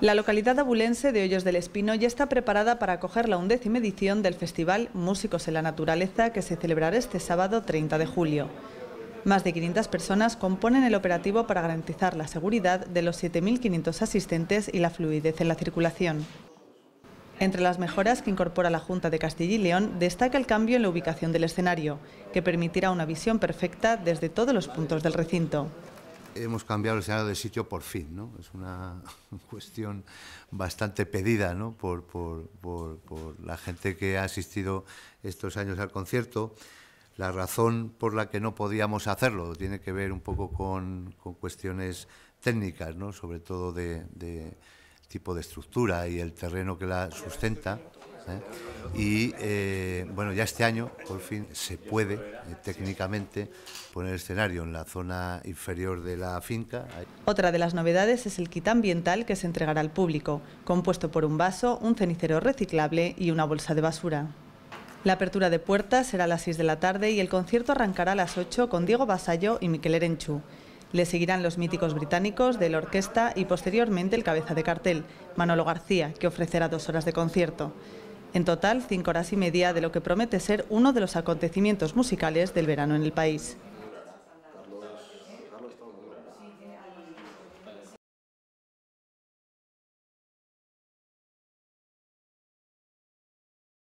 La localidad abulense de Hoyos del Espino ya está preparada para acoger la undécima edición del Festival Músicos en la Naturaleza que se celebrará este sábado 30 de julio. Más de 500 personas componen el operativo para garantizar la seguridad de los 7.500 asistentes y la fluidez en la circulación. Entre las mejoras que incorpora la Junta de Castilla y León destaca el cambio en la ubicación del escenario, que permitirá una visión perfecta desde todos los puntos del recinto hemos cambiado el escenario de sitio por fin, Es una cuestión bastante pedida, Por, la gente que ha asistido estos años al concierto. La razón por la que no podíamos hacerlo tiene que ver un poco con, cuestiones técnicas, Sobre todo de tipo de estructura y el terreno que la sustenta. ¿eh? Y eh, bueno, ya este año por fin se puede eh, técnicamente poner escenario en la zona inferior de la finca. Otra de las novedades es el kit ambiental que se entregará al público, compuesto por un vaso, un cenicero reciclable y una bolsa de basura. La apertura de puertas será a las 6 de la tarde y el concierto arrancará a las 8 con Diego Basallo y Miquel Erenchu. Le seguirán los míticos británicos de la orquesta y posteriormente el cabeza de cartel, Manolo García, que ofrecerá dos horas de concierto. En total, cinco horas y media de lo que promete ser uno de los acontecimientos musicales del verano en el país.